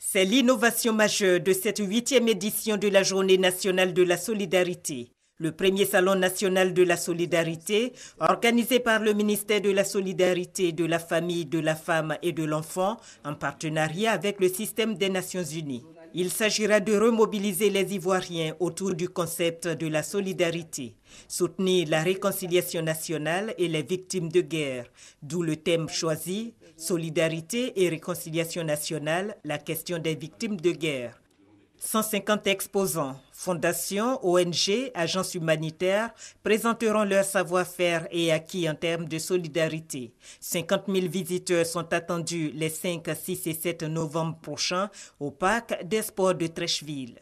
C'est l'innovation majeure de cette huitième édition de la Journée nationale de la solidarité. Le premier salon national de la solidarité, organisé par le ministère de la Solidarité, de la Famille, de la Femme et de l'Enfant, en partenariat avec le système des Nations Unies. Il s'agira de remobiliser les Ivoiriens autour du concept de la solidarité, soutenir la réconciliation nationale et les victimes de guerre, d'où le thème choisi, Solidarité et réconciliation nationale, la question des victimes de guerre. 150 exposants, fondations, ONG, agences humanitaires présenteront leur savoir-faire et acquis en termes de solidarité. 50 000 visiteurs sont attendus les 5, 6 et 7 novembre prochains au parc des sports de Trècheville.